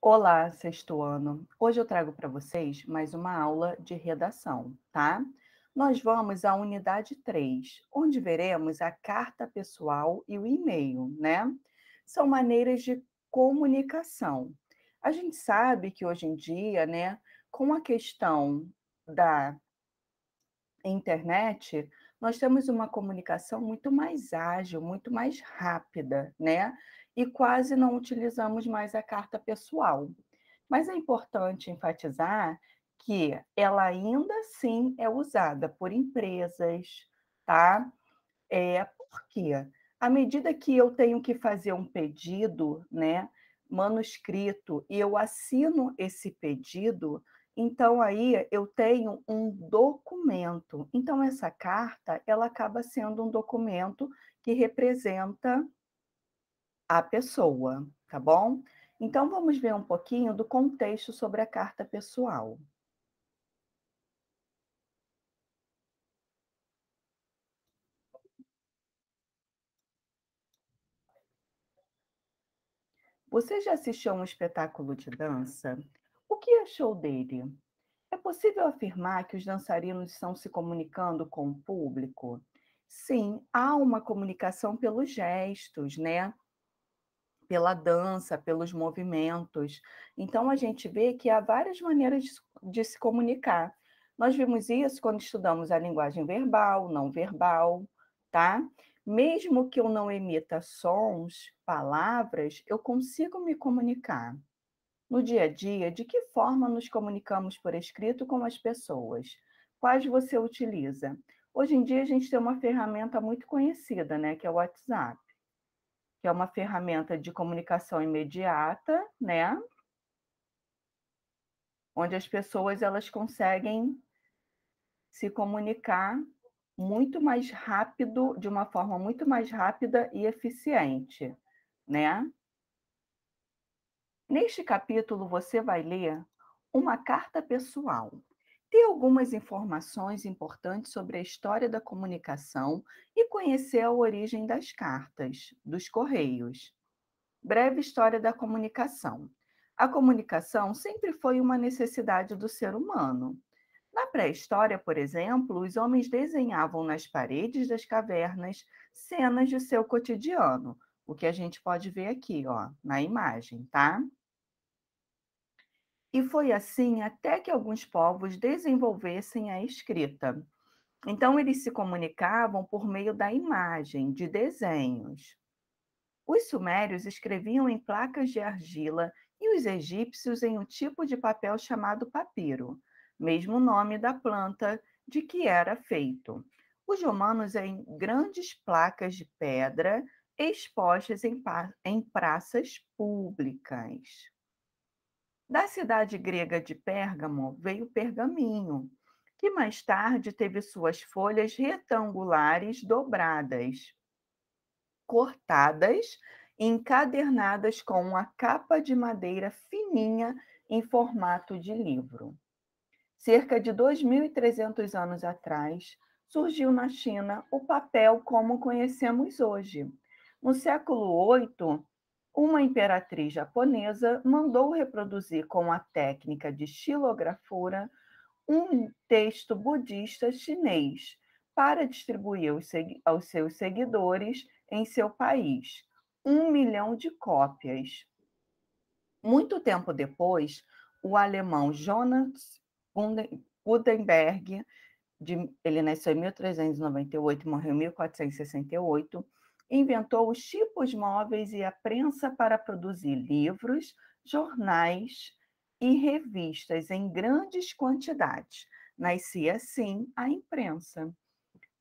Olá, sexto ano. Hoje eu trago para vocês mais uma aula de redação, tá? Nós vamos à unidade 3, onde veremos a carta pessoal e o e-mail, né? São maneiras de comunicação. A gente sabe que hoje em dia, né, com a questão da internet, nós temos uma comunicação muito mais ágil, muito mais rápida, né? e quase não utilizamos mais a carta pessoal. Mas é importante enfatizar que ela ainda sim é usada por empresas, tá? É porque à medida que eu tenho que fazer um pedido, né, manuscrito, e eu assino esse pedido, então aí eu tenho um documento. Então essa carta, ela acaba sendo um documento que representa a pessoa, tá bom? Então, vamos ver um pouquinho do contexto sobre a carta pessoal. Você já assistiu a um espetáculo de dança? O que achou dele? É possível afirmar que os dançarinos estão se comunicando com o público? Sim, há uma comunicação pelos gestos, né? pela dança, pelos movimentos. Então, a gente vê que há várias maneiras de, de se comunicar. Nós vimos isso quando estudamos a linguagem verbal, não verbal, tá? Mesmo que eu não emita sons, palavras, eu consigo me comunicar. No dia a dia, de que forma nos comunicamos por escrito com as pessoas? Quais você utiliza? Hoje em dia, a gente tem uma ferramenta muito conhecida, né, que é o WhatsApp que é uma ferramenta de comunicação imediata, né? Onde as pessoas elas conseguem se comunicar muito mais rápido, de uma forma muito mais rápida e eficiente, né? Neste capítulo você vai ler uma carta pessoal ter algumas informações importantes sobre a história da comunicação e conhecer a origem das cartas, dos correios. Breve história da comunicação. A comunicação sempre foi uma necessidade do ser humano. Na pré-história, por exemplo, os homens desenhavam nas paredes das cavernas cenas do seu cotidiano, o que a gente pode ver aqui, ó, na imagem, tá? e foi assim até que alguns povos desenvolvessem a escrita. Então, eles se comunicavam por meio da imagem, de desenhos. Os sumérios escreviam em placas de argila e os egípcios em um tipo de papel chamado papiro, mesmo nome da planta de que era feito. Os romanos em grandes placas de pedra expostas em, pra em praças públicas. Da cidade grega de Pérgamo veio pergaminho, que mais tarde teve suas folhas retangulares dobradas, cortadas e encadernadas com uma capa de madeira fininha em formato de livro. Cerca de 2.300 anos atrás, surgiu na China o papel como conhecemos hoje. No século VIII, uma imperatriz japonesa mandou reproduzir com a técnica de xilografura um texto budista chinês para distribuir aos, seus seguidores em seu país. Um milhão de cópias. Muito tempo depois, o alemão Jonas Gutenberg, ele nasceu em 1398 e morreu em 1468, inventou os tipos móveis e a prensa para produzir livros, jornais e revistas em grandes quantidades. Nascia assim a imprensa.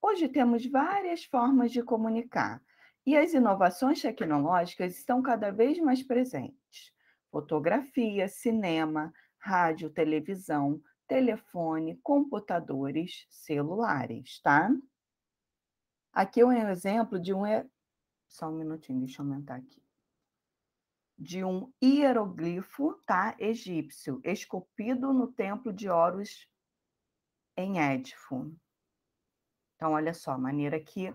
Hoje temos várias formas de comunicar e as inovações tecnológicas estão cada vez mais presentes. Fotografia, cinema, rádio, televisão, telefone, computadores, celulares, tá? Aqui é um exemplo de um só um minutinho, deixa eu aumentar aqui. De um hieroglifo, tá? Egípcio, esculpido no templo de Horus em Édifo. Então, olha só, a maneira que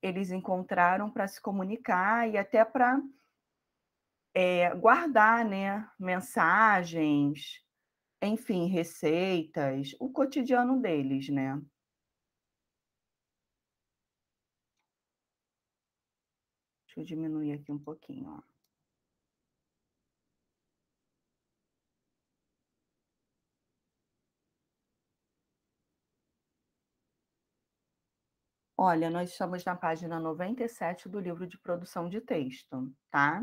eles encontraram para se comunicar e até para é, guardar né, mensagens, enfim, receitas, o cotidiano deles, né? Deixa eu diminuir aqui um pouquinho, ó. Olha, nós estamos na página 97 do livro de produção de texto, tá?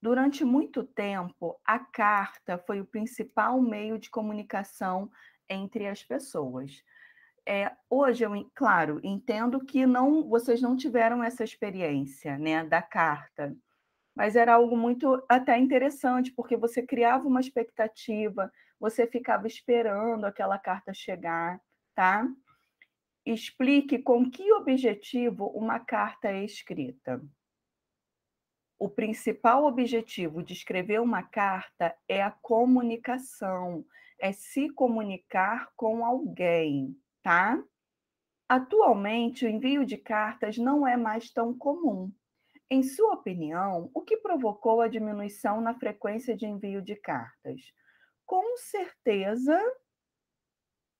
Durante muito tempo, a carta foi o principal meio de comunicação entre as pessoas é, hoje eu, claro, entendo que não, vocês não tiveram essa experiência, né, da carta, mas era algo muito até interessante, porque você criava uma expectativa, você ficava esperando aquela carta chegar, tá? Explique com que objetivo uma carta é escrita. O principal objetivo de escrever uma carta é a comunicação, é se comunicar com alguém tá? Atualmente, o envio de cartas não é mais tão comum. Em sua opinião, o que provocou a diminuição na frequência de envio de cartas? Com certeza,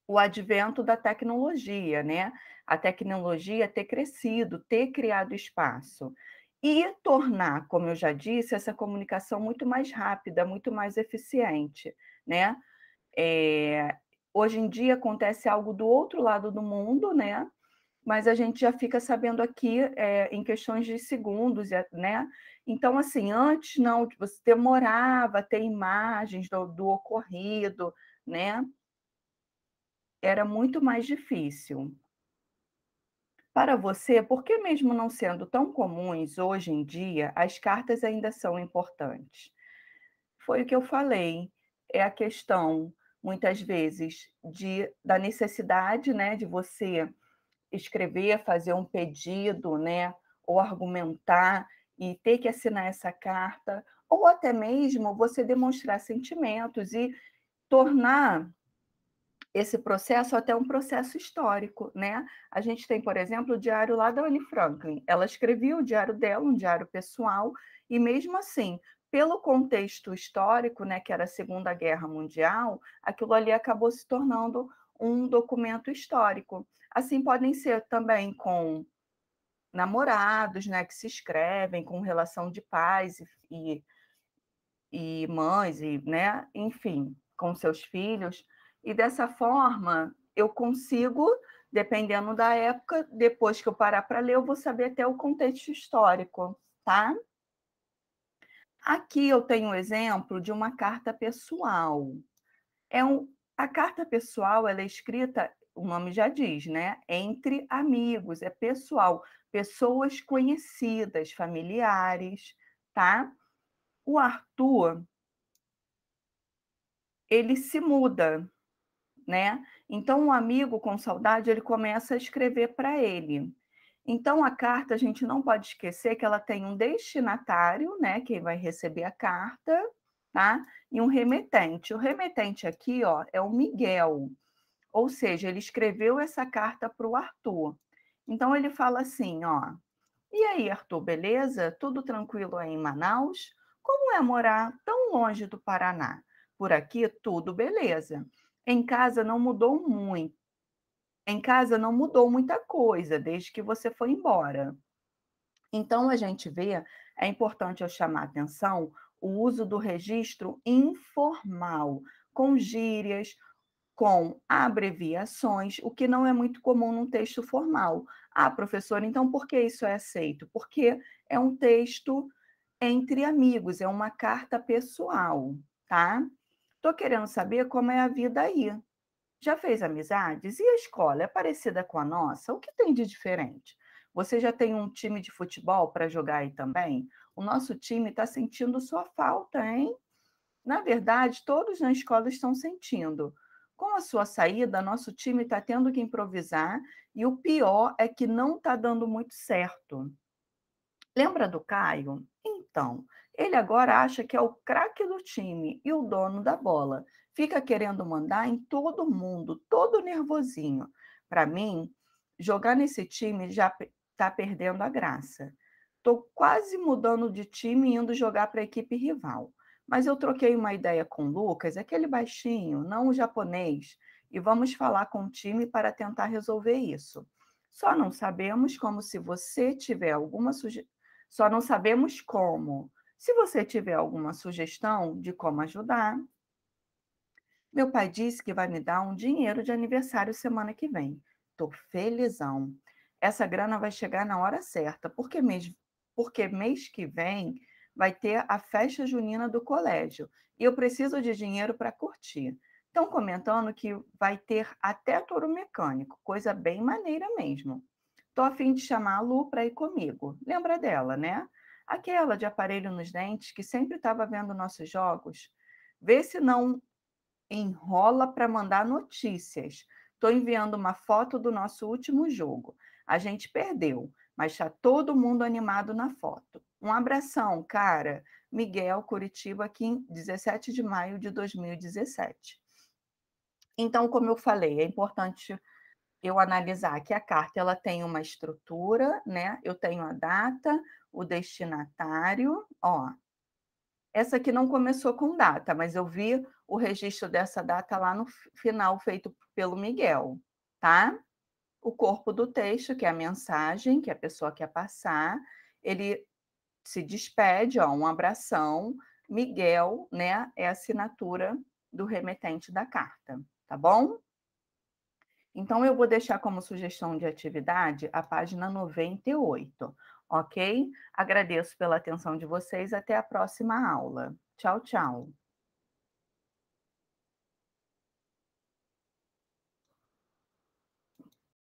o advento da tecnologia, né? A tecnologia ter crescido, ter criado espaço e tornar, como eu já disse, essa comunicação muito mais rápida, muito mais eficiente, né? É, Hoje em dia acontece algo do outro lado do mundo, né? Mas a gente já fica sabendo aqui é, em questões de segundos, é, né? Então, assim, antes não, tipo, você demorava a ter imagens do, do ocorrido, né? Era muito mais difícil. Para você, por que, mesmo não sendo tão comuns hoje em dia, as cartas ainda são importantes? Foi o que eu falei, é a questão muitas vezes, de, da necessidade né, de você escrever, fazer um pedido, né, ou argumentar e ter que assinar essa carta, ou até mesmo você demonstrar sentimentos e tornar esse processo até um processo histórico, né? A gente tem, por exemplo, o diário lá da Anne Franklin. Ela escrevia o diário dela, um diário pessoal, e mesmo assim, pelo contexto histórico, né, que era a Segunda Guerra Mundial, aquilo ali acabou se tornando um documento histórico. Assim podem ser também com namorados, né, que se escrevem com relação de pais e, e, e mães e, né, enfim, com seus filhos. E dessa forma, eu consigo, dependendo da época, depois que eu parar para ler, eu vou saber até o contexto histórico, tá? Aqui eu tenho um exemplo de uma carta pessoal. É um, a carta pessoal ela é escrita, o nome já diz, né? Entre amigos, é pessoal, pessoas conhecidas, familiares, tá? O Arthur ele se muda, né? Então o um amigo com saudade ele começa a escrever para ele. Então, a carta, a gente não pode esquecer que ela tem um destinatário, né? Quem vai receber a carta, tá? E um remetente. O remetente aqui, ó, é o Miguel. Ou seja, ele escreveu essa carta para o Arthur. Então, ele fala assim, ó. E aí, Arthur, beleza? Tudo tranquilo aí em Manaus? Como é morar tão longe do Paraná? Por aqui, tudo beleza. Em casa não mudou muito em casa não mudou muita coisa desde que você foi embora. Então, a gente vê, é importante eu chamar atenção o uso do registro informal, com gírias, com abreviações, o que não é muito comum num texto formal. Ah, professora, então por que isso é aceito? Porque é um texto entre amigos, é uma carta pessoal, tá? Tô querendo saber como é a vida aí. Já fez amizades? E a escola é parecida com a nossa? O que tem de diferente? Você já tem um time de futebol para jogar aí também? O nosso time está sentindo sua falta, hein? Na verdade, todos na escola estão sentindo. Com a sua saída, nosso time está tendo que improvisar e o pior é que não está dando muito certo. Lembra do Caio? Então, ele agora acha que é o craque do time e o dono da bola fica querendo mandar em todo mundo, todo nervosinho. Para mim, jogar nesse time já está perdendo a graça. Estou quase mudando de time e indo jogar para a equipe rival. Mas eu troquei uma ideia com o Lucas, aquele baixinho, não o japonês, e vamos falar com o time para tentar resolver isso. Só não sabemos como se você tiver alguma sugestão. Só não sabemos como. Se você tiver alguma sugestão de como ajudar, meu pai disse que vai me dar um dinheiro de aniversário semana que vem. Tô felizão. Essa grana vai chegar na hora certa, porque mês, porque mês que vem vai ter a festa junina do colégio e eu preciso de dinheiro para curtir. Estão comentando que vai ter até touro mecânico, coisa bem maneira mesmo. Tô a fim de chamar a Lu para ir comigo. Lembra dela, né? Aquela de aparelho nos dentes que sempre estava vendo nossos jogos. Vê se não enrola para mandar notícias. Estou enviando uma foto do nosso último jogo. A gente perdeu, mas está todo mundo animado na foto. Um abração, cara. Miguel, Curitiba, aqui 17 de maio de 2017. Então, como eu falei, é importante eu analisar que a carta ela tem uma estrutura, né? Eu tenho a data, o destinatário, ó, essa aqui não começou com data, mas eu vi o registro dessa data lá no final, feito pelo Miguel, tá? O corpo do texto, que é a mensagem que a pessoa quer passar, ele se despede, ó, um abração. Miguel, né, é a assinatura do remetente da carta, tá bom? Então, eu vou deixar como sugestão de atividade a página 98, ok? Agradeço pela atenção de vocês. Até a próxima aula. Tchau, tchau.